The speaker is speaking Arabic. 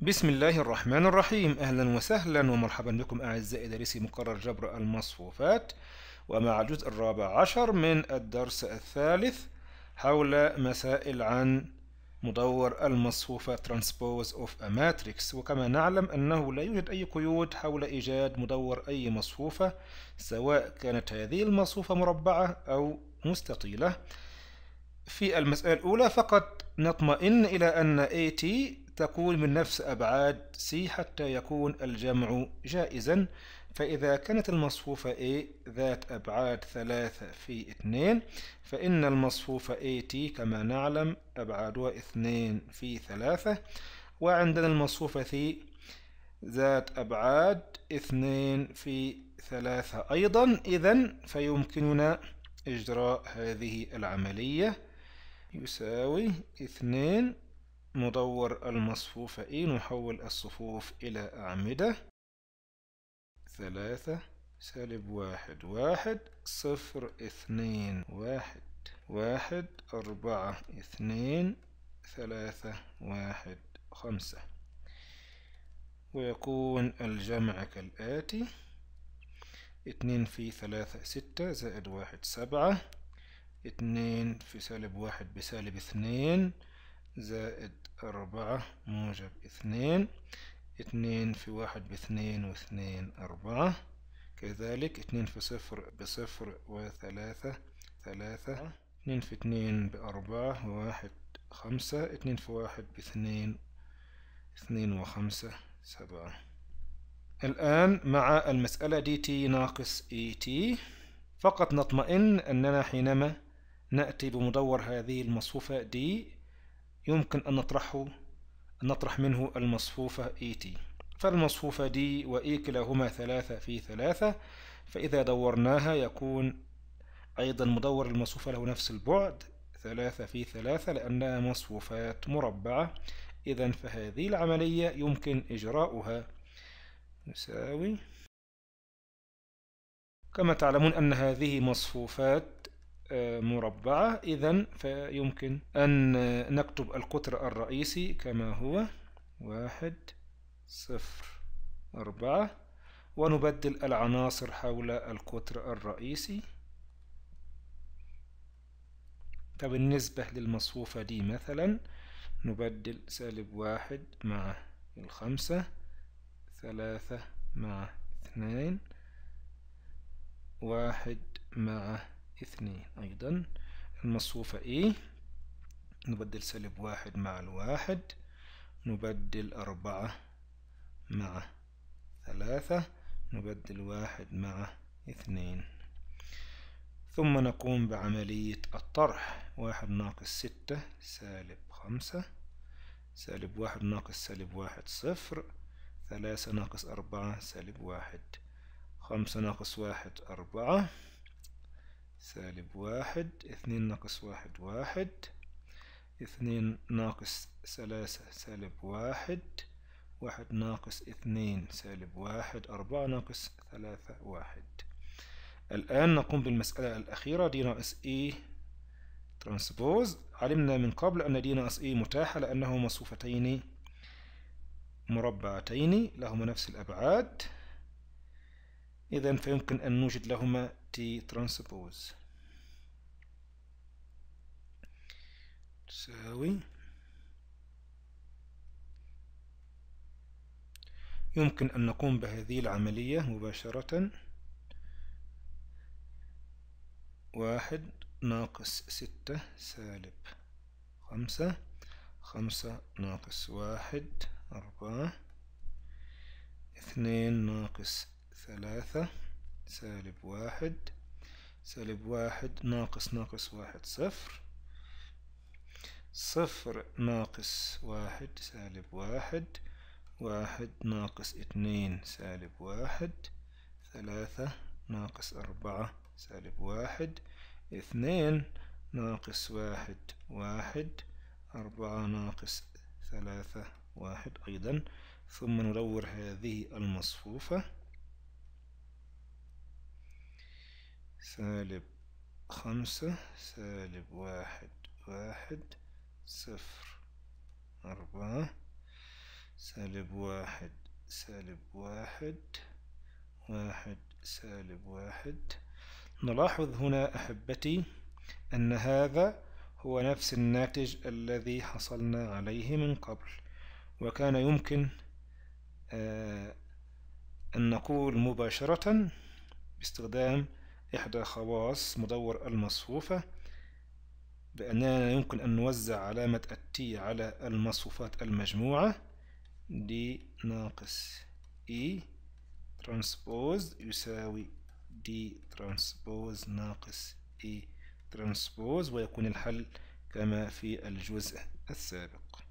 بسم الله الرحمن الرحيم أهلا وسهلا ومرحبا بكم أعزائي دارسي مقرر جبر المصفوفات ومع الجزء الرابع عشر من الدرس الثالث حول مسائل عن مدور المصفوفة transpose of a matrix وكما نعلم أنه لا يوجد أي قيود حول إيجاد مدور أي مصفوفة سواء كانت هذه المصفوفة مربعة أو مستطيلة في المسألة الأولى فقط نطمئن إلى أن AT تكون من نفس أبعاد C حتى يكون الجمع جائزا فإذا كانت المصفوفة A ذات أبعاد ثلاثة في اثنين فإن المصفوفة AT كما نعلم أبعادها اثنين في ثلاثة وعندنا المصفوفة C ذات أبعاد اثنين في ثلاثة أيضا إذا فيمكننا إجراء هذه العملية يساوي اثنين ندور إيه نحول الصفوف إلى أعمدة ثلاثة سالب واحد واحد صفر اثنين واحد واحد أربعة اثنين ثلاثة واحد خمسة ويكون الجمع كالآتي اتنين في ثلاثة ستة زائد واحد سبعة اتنين في سالب واحد بسالب اثنين زائد أربعة موجب اثنين اثنين في واحد باثنين واثنين أربعة كذلك اثنين في صفر بصفر وثلاثة ثلاثة اثنين في اثنين بأربعة واحد خمسة اثنين في واحد باثنين اثنين وخمسة سبعة الآن مع المسألة دي تي ناقص اي تي فقط نطمئن أننا حينما نأتي بمدور هذه المصفوفة دي يمكن أن نطرحه أن نطرح منه المصفوفة ET فالمصفوفة دي وإي e كلاهما ثلاثة في ثلاثة فإذا دورناها يكون أيضا مدور المصفوفة له نفس البعد ثلاثة في ثلاثة لأنها مصفوفات مربعة إذا فهذه العملية يمكن إجراؤها نساوي كما تعلمون أن هذه مصفوفات مربعة إذا فيمكن أن نكتب القطر الرئيسي كما هو واحد صفر أربعة ونبدل العناصر حول القطر الرئيسي طب النسبة للمصفوفة دي مثلا نبدل سالب واحد مع الخمسة ثلاثة مع اثنين واحد مع اثنين أيضا المصفوفة A نبدل سالب واحد مع الواحد نبدل أربعة مع ثلاثة نبدل واحد مع اثنين ثم نقوم بعملية الطرح واحد ناقص ستة سالب خمسة سالب واحد ناقص سالب واحد صفر ثلاثة ناقص أربعة سالب واحد خمسة ناقص واحد أربعة سالب واحد اثنين ناقص واحد واحد اثنين ناقص ثلاثة سالب واحد واحد ناقص اثنين سالب واحد أربعة ناقص ثلاثة واحد الآن نقوم بالمسألة الأخيرة دي ناقص اي ترانسبوز علمنا من قبل أن دي ناقص اي متاحة لأنه مصفوفتين مربعتين لهما نفس الأبعاد إذا فيمكن أن نوجد لهما تي ترانسبوز تساوي يمكن أن نقوم بهذه العملية مباشرة واحد ناقص ستة سالب خمسة خمسة ناقص واحد أربعة اثنين ناقص ثلاثة سالب واحد سالب واحد ناقص ناقص واحد صفر صفر ناقص واحد سالب واحد واحد ناقص اثنين سالب واحد ثلاثة ناقص أربعة سالب واحد اثنين ناقص واحد واحد أربعة ناقص ثلاثة واحد أيضا ثم ندور هذه المصفوفة سالب خمسة سالب واحد واحد صفر أربعة سالب واحد سالب واحد واحد سالب واحد نلاحظ هنا أحبتي أن هذا هو نفس الناتج الذي حصلنا عليه من قبل وكان يمكن آه، أن نقول مباشرة باستخدام إحدى خواص مدور المصفوفة بأننا يمكن أن نوزع علامة التي على المصفوفات المجموعة دي ناقص E ترانسبوز يساوي دي ترانسبوز ناقص E ترانسبوز ويكون الحل كما في الجزء السابق